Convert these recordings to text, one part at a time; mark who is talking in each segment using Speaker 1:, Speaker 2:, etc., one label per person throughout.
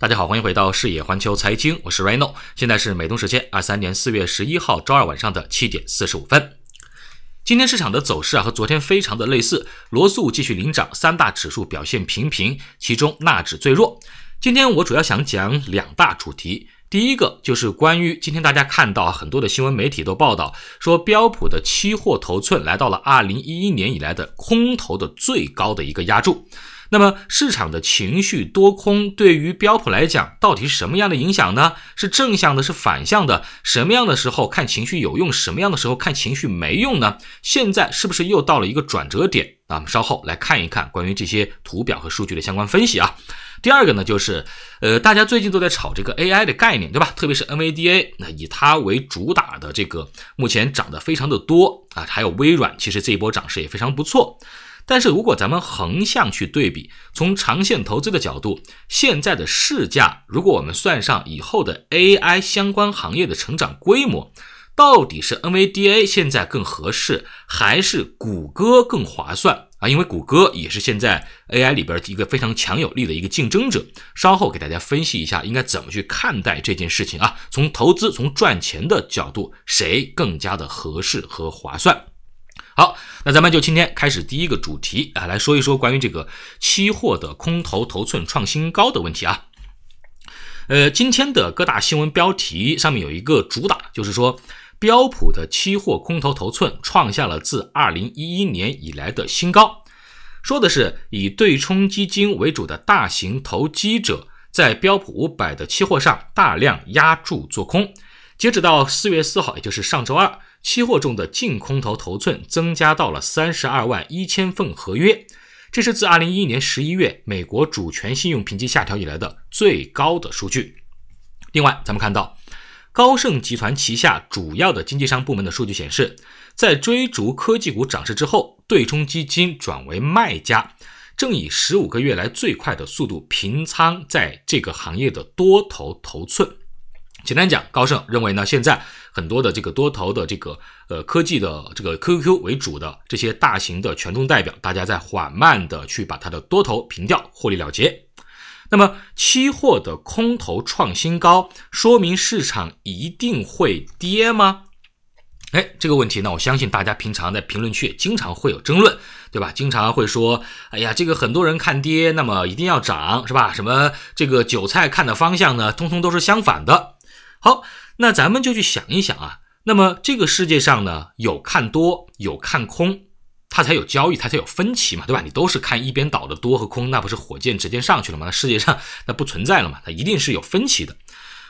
Speaker 1: 大家好，欢迎回到视野环球财经，我是 Reno，现在是美东时间二三年四月十一号周二晚上的七点四十五分。今天市场的走势啊，和昨天非常的类似，罗素继续领涨，三大指数表现平平，其中纳指最弱。今天我主要想讲两大主题，第一个就是关于今天大家看到很多的新闻媒体都报道说标普的期货头寸来到了二零一一年以来的空头的最高的一个压注。那么市场的情绪多空对于标普来讲，到底是什么样的影响呢？是正向的，是反向的？什么样的时候看情绪有用？什么样的时候看情绪没用呢？现在是不是又到了一个转折点？那我们稍后来看一看关于这些图表和数据的相关分析啊。第二个呢，就是呃，大家最近都在炒这个 AI 的概念，对吧？特别是 n v d a 那以它为主打的这个，目前涨得非常的多啊。还有微软，其实这一波涨势也非常不错。但是如果咱们横向去对比，从长线投资的角度，现在的市价，如果我们算上以后的 AI 相关行业的成长规模，到底是 NVDA 现在更合适，还是谷歌更划算啊？因为谷歌也是现在 AI 里边一个非常强有力的一个竞争者。稍后给大家分析一下应该怎么去看待这件事情啊？从投资、从赚钱的角度，谁更加的合适和划算？好，那咱们就今天开始第一个主题啊，来说一说关于这个期货的空头头寸创新高的问题啊。呃，今天的各大新闻标题上面有一个主打，就是说标普的期货空头头寸创下了自二零一一年以来的新高，说的是以对冲基金为主的大型投机者在标普五百的期货上大量压注做空，截止到四月四号，也就是上周二。期货中的净空头头寸增加到了三十二万一千份合约，这是自二零一一年十一月美国主权信用评级下调以来的最高的数据。另外，咱们看到高盛集团旗下主要的经纪商部门的数据显示，在追逐科技股涨势之后，对冲基金转为卖家，正以十五个月来最快的速度平仓在这个行业的多头头寸。简单讲，高盛认为呢，现在。很多的这个多头的这个呃科技的这个 QQQ 为主的这些大型的权重代表，大家在缓慢的去把它的多头平掉获利了结。那么期货的空头创新高，说明市场一定会跌吗？哎，这个问题呢，我相信大家平常在评论区也经常会有争论，对吧？经常会说，哎呀，这个很多人看跌，那么一定要涨是吧？什么这个韭菜看的方向呢，通通都是相反的。好。那咱们就去想一想啊，那么这个世界上呢，有看多有看空，它才有交易，它才有分歧嘛，对吧？你都是看一边倒的多和空，那不是火箭直接上去了吗？那世界上 那不存在了嘛？它一定是有分歧的。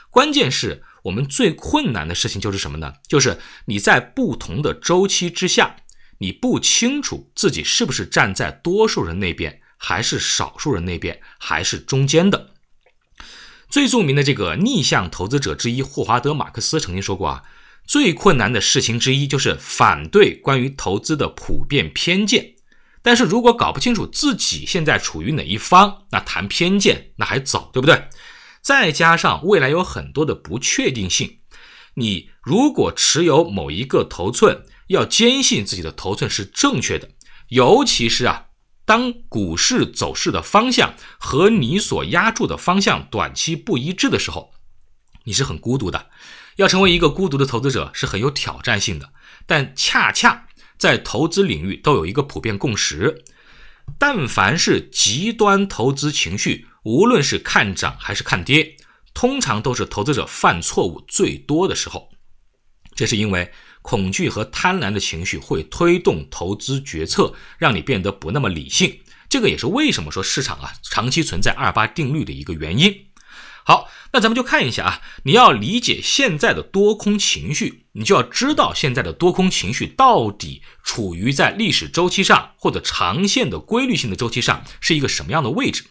Speaker 1: 关键是我们最困难的事情就是什么呢？就是你在不同的周期之下，你不清楚自己是不是站在多数人那边，还是少数人那边，还是中间的。最著名的这个逆向投资者之一霍华德·马克思曾经说过啊，最困难的事情之一就是反对关于投资的普遍偏见。但是如果搞不清楚自己现在处于哪一方，那谈偏见那还早，对不对？再加上未来有很多的不确定性，你如果持有某一个头寸，要坚信自己的头寸是正确的，尤其是啊。当股市走势的方向和你所压住的方向短期不一致的时候，你是很孤独的。要成为一个孤独的投资者是很有挑战性的，但恰恰在投资领域都有一个普遍共识：但凡是极端投资情绪，无论是看涨还是看跌，通常都是投资者犯错误最多的时候。这是因为。恐惧和贪婪的情绪会推动投资决策，让你变得不那么理性。这个也是为什么说市场啊长期存在二八定律的一个原因。好，那咱们就看一下啊，你要理解现在的多空情绪，你就要知道现在的多空情绪到底处于在历史周期上或者长线的规律性的周期上是一个什么样的位置。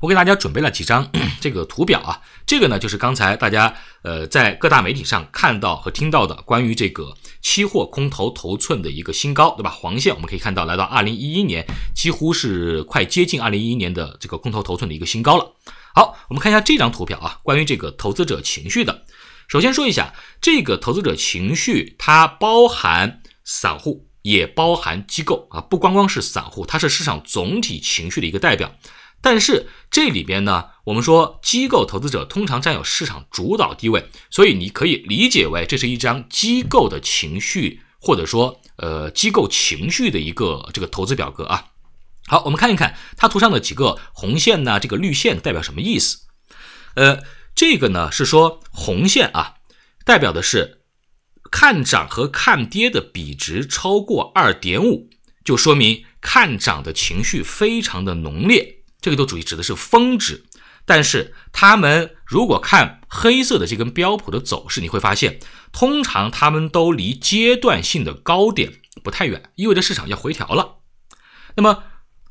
Speaker 1: 我给大家准备了几张 这个图表啊，这个呢就是刚才大家呃在各大媒体上看到和听到的关于这个期货空头头寸的一个新高，对吧？黄线我们可以看到，来到二零一一年，几乎是快接近二零一一年的这个空头头寸的一个新高了。好，我们看一下这张图表啊，关于这个投资者情绪的。首先说一下，这个投资者情绪它包含散户，也包含机构啊，不光光是散户，它是市场总体情绪的一个代表。但是这里边呢，我们说机构投资者通常占有市场主导地位，所以你可以理解为这是一张机构的情绪，或者说呃机构情绪的一个这个投资表格啊。好，我们看一看它图上的几个红线呢，这个绿线代表什么意思？呃，这个呢是说红线啊，代表的是看涨和看跌的比值超过二点五，就说明看涨的情绪非常的浓烈。这个都主义指的是峰值，但是他们如果看黑色的这根标普的走势，你会发现，通常他们都离阶段性的高点不太远，意味着市场要回调了。那么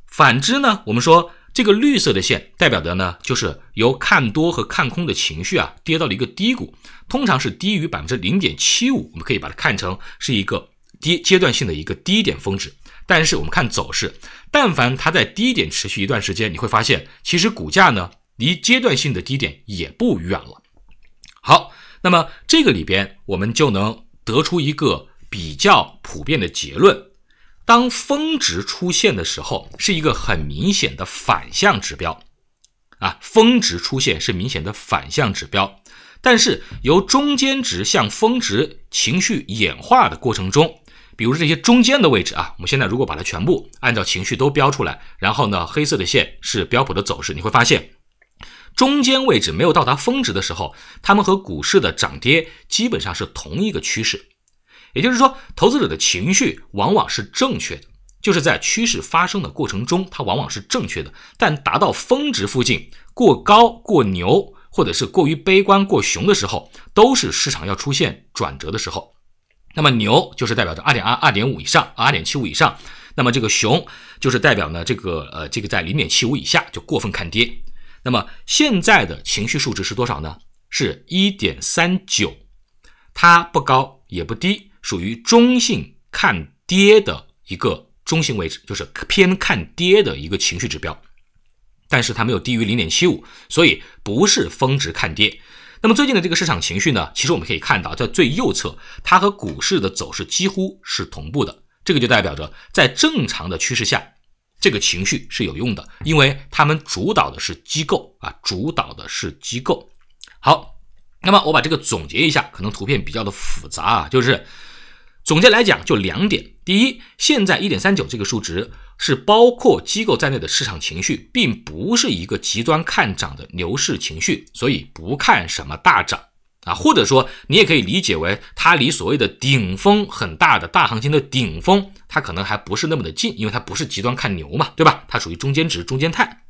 Speaker 1: 反之呢？我们说这个绿色的线代表的呢，就是由看多和看空的情绪啊跌到了一个低谷，通常是低于百分之零点七五，我们可以把它看成是一个低阶段性的一个低点峰值。但是我们看走势，但凡它在低点持续一段时间，你会发现，其实股价呢离阶段性的低点也不远了。好，那么这个里边我们就能得出一个比较普遍的结论：当峰值出现的时候，是一个很明显的反向指标啊。峰值出现是明显的反向指标，但是由中间值向峰值情绪演化的过程中。比如这些中间的位置啊，我们现在如果把它全部按照情绪都标出来，然后呢，黑色的线是标普的走势，你会发现，中间位置没有到达峰值的时候，它们和股市的涨跌基本上是同一个趋势。也就是说，投资者的情绪往往是正确的，就是在趋势发生的过程中，它往往是正确的。但达到峰值附近过高过牛，或者是过于悲观过熊的时候，都是市场要出现转折的时候。那么牛就是代表着二点二、二点五以上、二点七五以上，那么这个熊就是代表呢这个呃这个在零点七五以下就过分看跌。那么现在的情绪数值是多少呢？是一点三九，它不高也不低，属于中性看跌的一个中性位置，就是偏看跌的一个情绪指标，但是它没有低于零点七五，所以不是峰值看跌。那么最近的这个市场情绪呢，其实我们可以看到，在最右侧，它和股市的走势几乎是同步的。这个就代表着，在正常的趋势下，这个情绪是有用的，因为他们主导的是机构啊，主导的是机构。好，那么我把这个总结一下，可能图片比较的复杂啊，就是总结来讲就两点：第一，现在一点三九这个数值。是包括机构在内的市场情绪，并不是一个极端看涨的牛市情绪，所以不看什么大涨啊，或者说你也可以理解为它离所谓的顶峰很大的大行情的顶峰，它可能还不是那么的近，因为它不是极端看牛嘛，对吧？它属于中间值、中间态。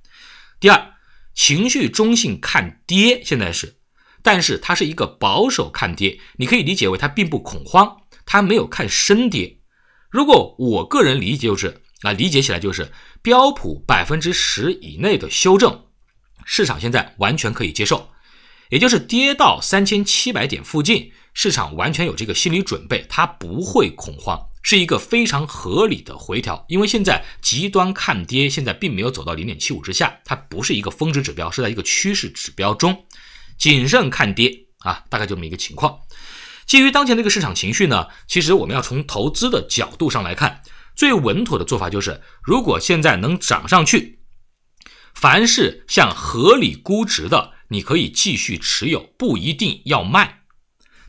Speaker 1: 第二，情绪中性看跌，现在是，但是它是一个保守看跌，你可以理解为它并不恐慌，它没有看深跌。如果我个人理解就是。那理解起来就是标普百分之十以内的修正，市场现在完全可以接受，也就是跌到三千七百点附近，市场完全有这个心理准备，它不会恐慌，是一个非常合理的回调。因为现在极端看跌，现在并没有走到零点七五之下，它不是一个峰值指标，是在一个趋势指标中谨慎看跌啊，大概就这么一个情况。基于当前这个市场情绪呢，其实我们要从投资的角度上来看。最稳妥的做法就是，如果现在能涨上去，凡是向合理估值的，你可以继续持有，不一定要卖；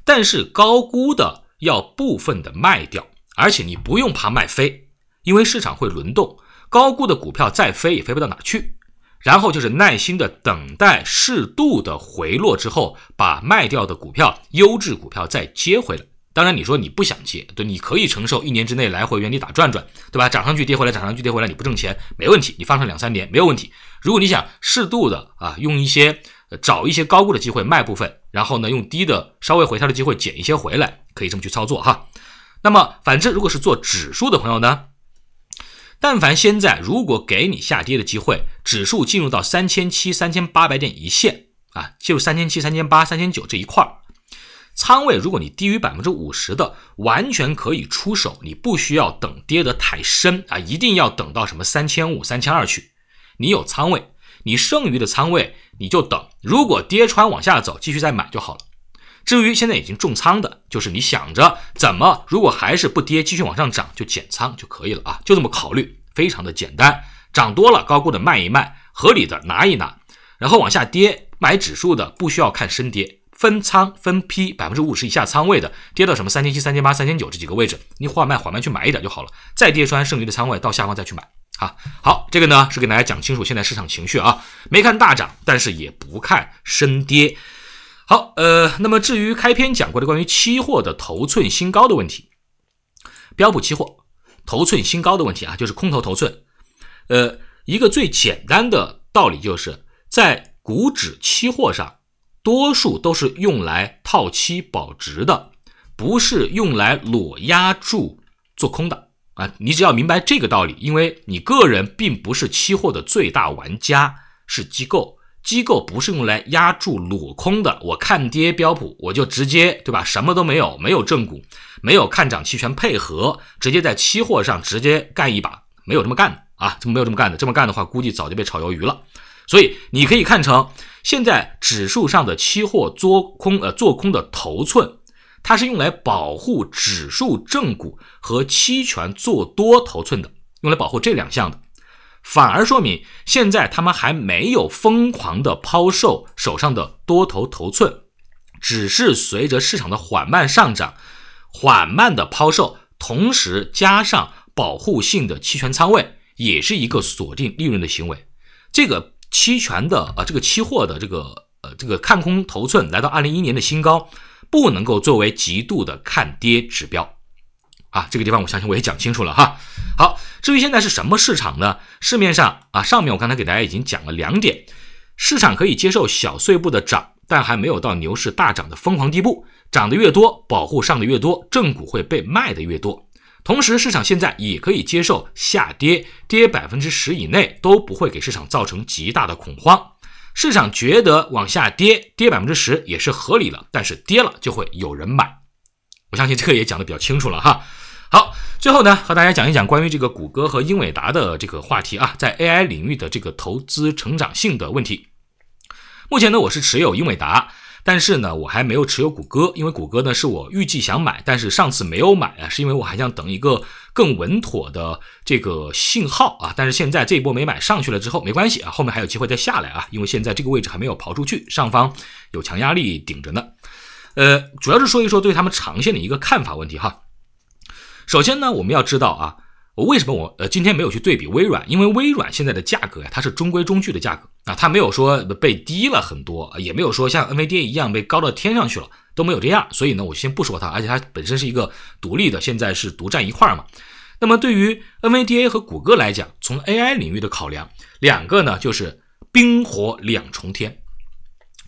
Speaker 1: 但是高估的要部分的卖掉，而且你不用怕卖飞，因为市场会轮动，高估的股票再飞也飞不到哪去。然后就是耐心的等待适度的回落之后，把卖掉的股票、优质股票再接回来。当然，你说你不想接，对，你可以承受一年之内来回原地打转转，对吧？涨上去跌回来，涨上去跌回来，你不挣钱没问题，你放上两三年没有问题。如果你想适度的啊，用一些找一些高估的机会卖部分，然后呢，用低的稍微回调的机会减一些回来，可以这么去操作哈。那么，反之，如果是做指数的朋友呢，但凡现在如果给你下跌的机会，指数进入到三千七、三千八百点一线啊，进入三千七、三千八、三千九这一块儿。仓位，如果你低于百分之五十的，完全可以出手，你不需要等跌得太深啊，一定要等到什么三千五、三千二去。你有仓位，你剩余的仓位你就等，如果跌穿往下走，继续再买就好了。至于现在已经重仓的，就是你想着怎么，如果还是不跌，继续往上涨就减仓就可以了啊，就这么考虑，非常的简单。涨多了高估的卖一卖，合理的拿一拿，然后往下跌，买指数的不需要看深跌。分仓分批，百分之五十以下仓位的，跌到什么三千七、三千八、三千九这几个位置，你缓慢缓慢去买一点就好了。再跌穿剩余的仓位，到下方再去买啊。好，这个呢是给大家讲清楚现在市场情绪啊，没看大涨，但是也不看深跌。好，呃，那么至于开篇讲过的关于期货的头寸新高的问题，标普期货头寸新高的问题啊，就是空头头寸。呃，一个最简单的道理就是在股指期货上。多数都是用来套期保值的，不是用来裸压住做空的啊！你只要明白这个道理，因为你个人并不是期货的最大玩家，是机构。机构不是用来压住裸空的。我看跌标普，我就直接对吧？什么都没有，没有正股，没有看涨期权配合，直接在期货上直接干一把，没有这么干的啊！这没有这么干的，这么干的话，估计早就被炒鱿鱼了。所以你可以看成。现在指数上的期货做空，呃，做空的头寸，它是用来保护指数正股和期权做多头寸的，用来保护这两项的。反而说明现在他们还没有疯狂的抛售手上的多头头寸，只是随着市场的缓慢上涨，缓慢的抛售，同时加上保护性的期权仓位，也是一个锁定利润的行为。这个。期权的啊，这个期货的这个呃，这个看空头寸来到二零一年的新高，不能够作为极度的看跌指标，啊，这个地方我相信我也讲清楚了哈。好，至于现在是什么市场呢？市面上啊，上面我刚才给大家已经讲了两点，市场可以接受小碎步的涨，但还没有到牛市大涨的疯狂地步，涨得越多，保护上的越多，正股会被卖的越多。同时，市场现在也可以接受下跌，跌百分之十以内都不会给市场造成极大的恐慌。市场觉得往下跌，跌百分之十也是合理了。但是跌了就会有人买，我相信这个也讲的比较清楚了哈。好，最后呢，和大家讲一讲关于这个谷歌和英伟达的这个话题啊，在 AI 领域的这个投资成长性的问题。目前呢，我是持有英伟达。但是呢，我还没有持有谷歌，因为谷歌呢是我预计想买，但是上次没有买啊，是因为我还想等一个更稳妥的这个信号啊。但是现在这一波没买上去了之后没关系啊，后面还有机会再下来啊，因为现在这个位置还没有刨出去，上方有强压力顶着呢。呃，主要是说一说对他们长线的一个看法问题哈。首先呢，我们要知道啊。我为什么我呃今天没有去对比微软？因为微软现在的价格呀，它是中规中矩的价格啊，它没有说被低了很多，也没有说像 n v d a 一样被高到天上去了，都没有这样。所以呢，我先不说它，而且它本身是一个独立的，现在是独占一块嘛。那么对于 n v d a 和谷歌来讲，从 AI 领域的考量，两个呢就是冰火两重天，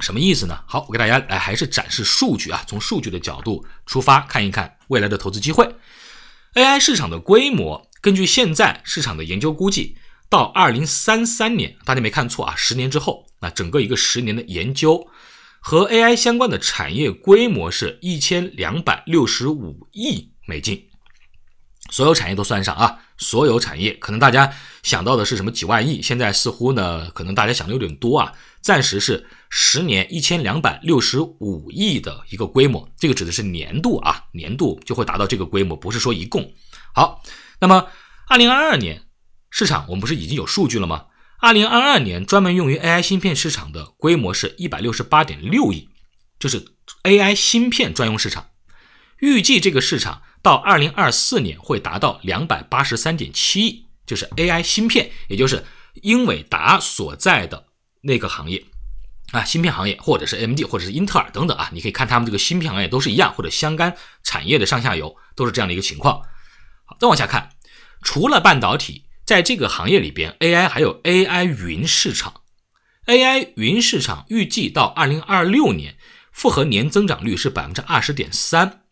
Speaker 1: 什么意思呢？好，我给大家来还是展示数据啊，从数据的角度出发，看一看未来的投资机会。AI 市场的规模。根据现在市场的研究估计，到二零三三年，大家没看错啊，十年之后，那整个一个十年的研究和 AI 相关的产业规模是一千两百六十五亿美金，所有产业都算上啊，所有产业，可能大家想到的是什么几万亿，现在似乎呢，可能大家想的有点多啊，暂时是十年一千两百六十五亿的一个规模，这个指的是年度啊，年度就会达到这个规模，不是说一共好。那么，二零二二年市场我们不是已经有数据了吗？二零二二年专门用于 AI 芯片市场的规模是一百六十八点六亿，就是 AI 芯片专用市场。预计这个市场到二零二四年会达到两百八十三点七亿，就是 AI 芯片，也就是英伟达所在的那个行业啊，芯片行业，或者是 AMD，或者是英特尔等等啊，你可以看他们这个芯片行业都是一样，或者相干产业的上下游都是这样的一个情况。再往下看，除了半导体，在这个行业里边，AI 还有 AI 云市场。AI 云市场预计到二零二六年复合年增长率是百分之二十点三，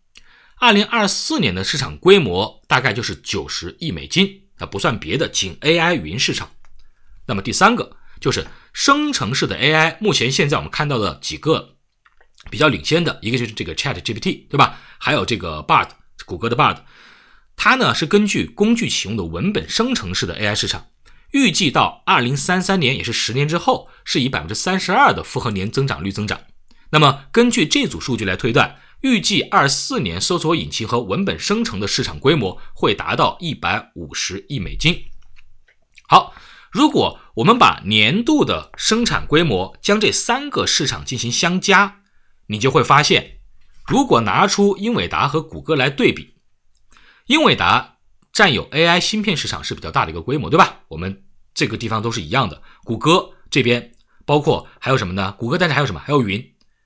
Speaker 1: 二零二四年的市场规模大概就是九十亿美金，啊，不算别的，仅 AI 云市场。那么第三个就是生成式的 AI，目前现在我们看到的几个比较领先的一个就是这个 ChatGPT，对吧？还有这个 Bard，谷歌的 Bard。它呢是根据工具启用的文本生成式的 AI 市场，预计到二零三三年，也是十年之后，是以百分之三十二的复合年增长率增长。那么根据这组数据来推断，预计二四年搜索引擎和文本生成的市场规模会达到一百五十亿美金。好，如果我们把年度的生产规模将这三个市场进行相加，你就会发现，如果拿出英伟达和谷歌来对比。英伟达占有 AI 芯片市场是比较大的一个规模，对吧？我们这个地方都是一样的。谷歌这边包括还有什么呢？谷歌但是还有什么？还有云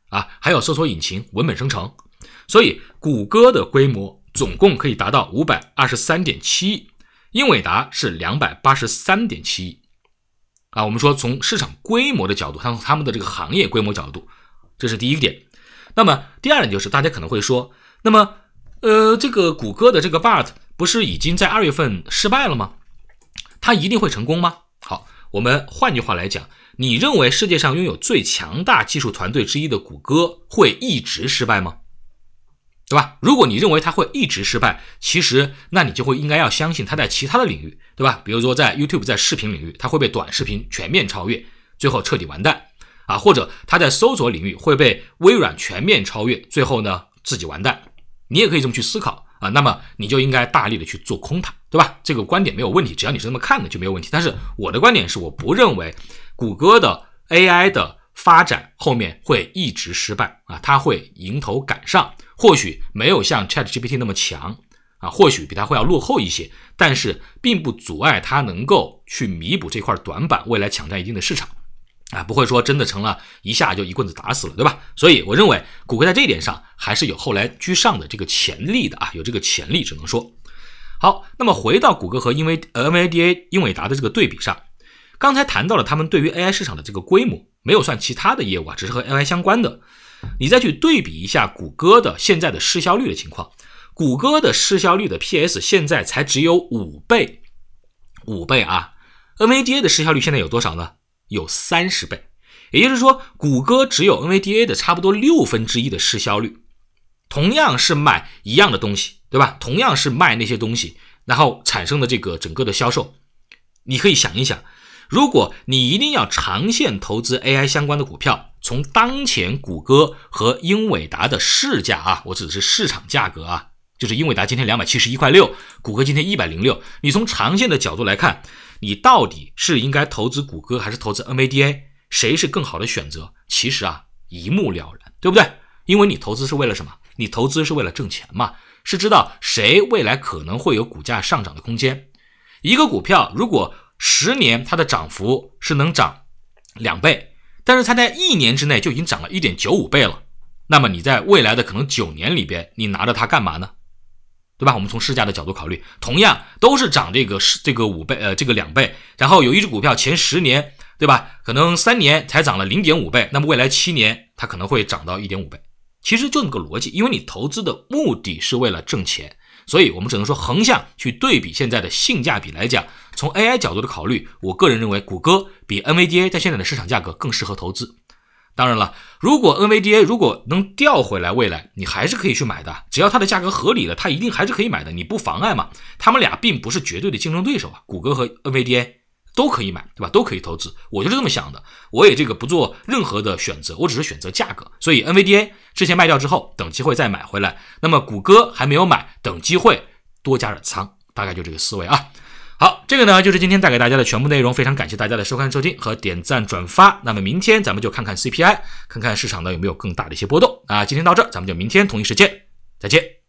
Speaker 1: 啊，还有搜索引擎、文本生成。所以谷歌的规模总共可以达到五百二十三点七亿，英伟达是两百八十三点七亿。啊，我们说从市场规模的角度，它从他们的这个行业规模角度，这是第一点。那么第二点就是大家可能会说，那么。呃，这个谷歌的这个 b a r t 不是已经在二月份失败了吗？它一定会成功吗？好，我们换句话来讲，你认为世界上拥有最强大技术团队之一的谷歌会一直失败吗？对吧？如果你认为它会一直失败，其实那你就会应该要相信它在其他的领域，对吧？比如说在 YouTube 在视频领域，它会被短视频全面超越，最后彻底完蛋啊，或者它在搜索领域会被微软全面超越，最后呢自己完蛋。你也可以这么去思考啊，那么你就应该大力的去做空它，对吧？这个观点没有问题，只要你是这么看的就没有问题。但是我的观点是，我不认为谷歌的 AI 的发展后面会一直失败啊，它会迎头赶上。或许没有像 ChatGPT 那么强啊，或许比它会要落后一些，但是并不阻碍它能够去弥补这块短板，未来抢占一定的市场。啊，不会说真的成了一下就一棍子打死了，对吧？所以我认为谷歌在这一点上还是有后来居上的这个潜力的啊，有这个潜力，只能说好。那么回到谷歌和英伟 NVIDIA 英伟达的这个对比上，刚才谈到了他们对于 AI 市场的这个规模，没有算其他的业务啊，只是和 AI 相关的。你再去对比一下谷歌的现在的市销率的情况，谷歌的市销率的 PS 现在才只有五倍，五倍啊。NVIDIA 的市销率现在有多少呢？有三十倍，也就是说，谷歌只有 NVDA 的差不多六分之一的市销率。同样是卖一样的东西，对吧？同样是卖那些东西，然后产生的这个整个的销售，你可以想一想，如果你一定要长线投资 AI 相关的股票，从当前谷歌和英伟达的市价啊，我指的是市场价格啊，就是英伟达今天两百七十一块六，谷歌今天一百零六，你从长线的角度来看。你到底是应该投资谷歌还是投资 n v d a 谁是更好的选择？其实啊，一目了然，对不对？因为你投资是为了什么？你投资是为了挣钱嘛？是知道谁未来可能会有股价上涨的空间。一个股票如果十年它的涨幅是能涨两倍，但是它在一年之内就已经涨了一点九五倍了，那么你在未来的可能九年里边，你拿着它干嘛呢？对吧？我们从市价的角度考虑，同样都是涨这个十这个五倍呃这个两倍，然后有一只股票前十年对吧，可能三年才涨了零点五倍，那么未来七年它可能会涨到一点五倍，其实就那个逻辑，因为你投资的目的是为了挣钱，所以我们只能说横向去对比现在的性价比来讲，从 AI 角度的考虑，我个人认为谷歌比 NVDA 在现在的市场价格更适合投资。当然了，如果 NVDA 如果能调回来，未来你还是可以去买的，只要它的价格合理了，它一定还是可以买的，你不妨碍嘛。他们俩并不是绝对的竞争对手啊，谷歌和 NVDA 都可以买，对吧？都可以投资，我就是这么想的。我也这个不做任何的选择，我只是选择价格。所以 NVDA 之前卖掉之后，等机会再买回来。那么谷歌还没有买，等机会多加点仓，大概就这个思维啊。好，这个呢就是今天带给大家的全部内容。非常感谢大家的收看、收听和点赞、转发。那么明天咱们就看看 CPI，看看市场呢有没有更大的一些波动。啊，今天到这，咱们就明天同一时间再见。